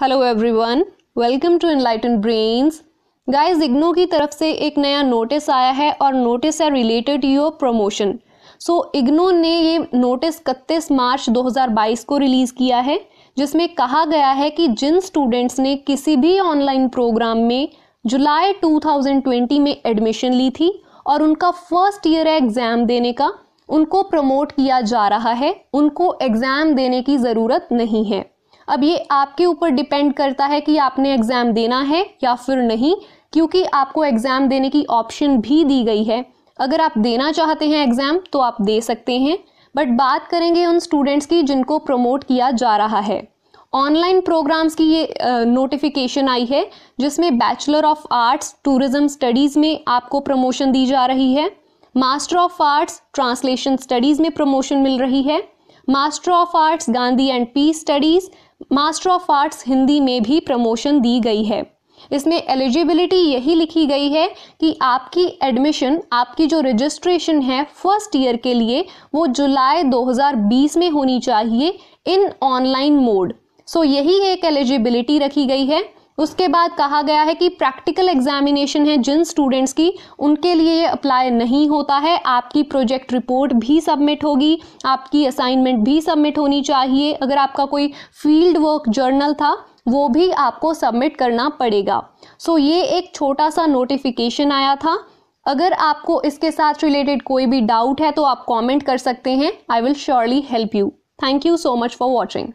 hello everyone welcome to Enlighten Brains guys IGNOU की तरफ से एक नया नोटिस आया है और नोटिस है related to your promotion so IGNOU ने ये नोटिस इकतीस मार्च 2022 को रिलीज़ किया है जिसमें कहा गया है कि जिन स्टूडेंट्स ने किसी भी ऑनलाइन प्रोग्राम में जुलाई 2020 में एडमिशन ली थी और उनका फर्स्ट ईयर है एग्ज़ाम देने का उनको प्रमोट किया जा रहा है उनको एग्ज़ाम देने की ज़रूरत नहीं है अब ये आपके ऊपर डिपेंड करता है कि आपने एग्ज़ाम देना है या फिर नहीं क्योंकि आपको एग्ज़ाम देने की ऑप्शन भी दी गई है अगर आप देना चाहते हैं एग्ज़ाम तो आप दे सकते हैं बट बात करेंगे उन स्टूडेंट्स की जिनको प्रमोट किया जा रहा है ऑनलाइन प्रोग्राम्स की ये नोटिफिकेशन आई है जिसमें bachelor of arts tourism studies में आपको प्रमोशन दी जा रही है master of arts translation studies में प्रमोशन मिल रही है master of arts Gandhi and peace studies master of arts Hindi में भी प्रमोशन दी गई है इसमें एलिजिबिलिटी यही लिखी गई है कि आपकी एडमिशन आपकी जो रजिस्ट्रेशन है फर्स्ट ईयर के लिए वो जुलाई 2020 में होनी चाहिए इन ऑनलाइन मोड सो यही एक एलिजिबिलिटी रखी गई है उसके बाद कहा गया है कि प्रैक्टिकल एग्जामिनेशन है जिन स्टूडेंट्स की उनके लिए ये अप्लाई नहीं होता है आपकी प्रोजेक्ट रिपोर्ट भी सबमिट होगी आपकी असाइनमेंट भी सबमिट होनी चाहिए अगर आपका कोई फील्ड वर्क जर्नल था वो भी आपको सबमिट करना पड़ेगा सो so, ये एक छोटा सा नोटिफिकेशन आया था अगर आपको इसके साथ रिलेटेड कोई भी डाउट है तो आप कमेंट कर सकते हैं I will surely help you thank you so much for watching